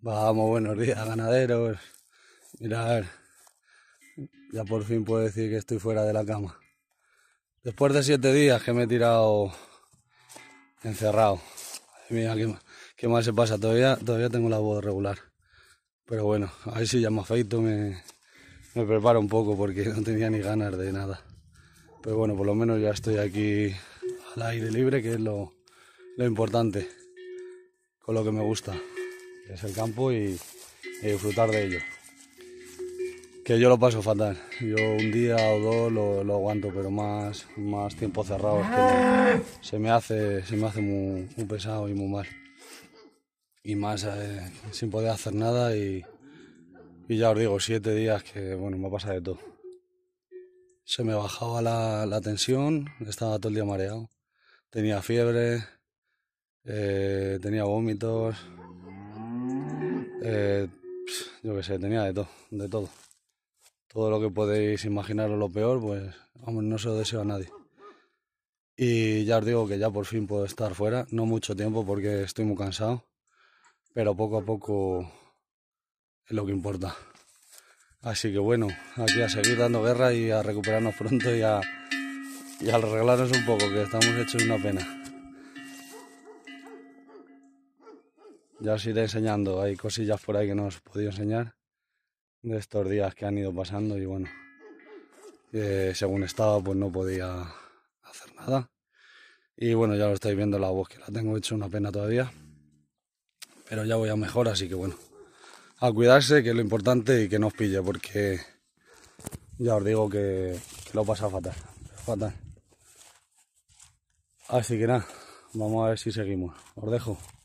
Vamos, buenos días, ganaderos. Mirad, ya por fin puedo decir que estoy fuera de la cama. Después de siete días que me he tirado encerrado. Mira, qué, mal se pasa. Todavía, todavía tengo la voz regular. Pero bueno, ahí sí ya me afeito, me, me preparo un poco porque no tenía ni ganas de nada. Pero bueno, por lo menos ya estoy aquí al aire libre, que es lo importante, con lo que me gusta es el campo y, disfrutar de ello. Que yo lo paso fatal. Yo un día o dos lo, aguanto, pero más, más tiempo cerrado que se me hace, se me hace muy, pesado y muy mal. Y más eh, sin poder hacer nada y, ya os digo, siete días que bueno, me pasa de todo. Se me bajaba la, tensión, estaba todo el día mareado. Tenía fiebre, eh, tenía vómitos, eh, yo qué sé, tenía de todo, de todo. Todo lo que podéis imaginar o lo peor, pues, no se lo deseo a nadie. Y ya os digo que ya por fin puedo estar fuera, no mucho tiempo porque estoy muy cansado, pero poco a poco es lo que importa. Así que bueno, aquí a seguir dando guerra y a recuperarnos pronto y a, y a arreglarnos un poco, que estamos hechos una pena. Ya os iré enseñando, hay cosillas por ahí que no os he podido enseñar de estos días que han ido pasando y bueno, según estaba pues no podía hacer nada. Y bueno, ya lo estáis viendo la voz que la tengo hecho una pena todavía, pero ya voy a mejor, así que bueno, a cuidarse que es lo importante y que no os pille porque ya os digo que, lo pasa fatal, fatal. Así que nada, vamos a ver si seguimos. Os dejo.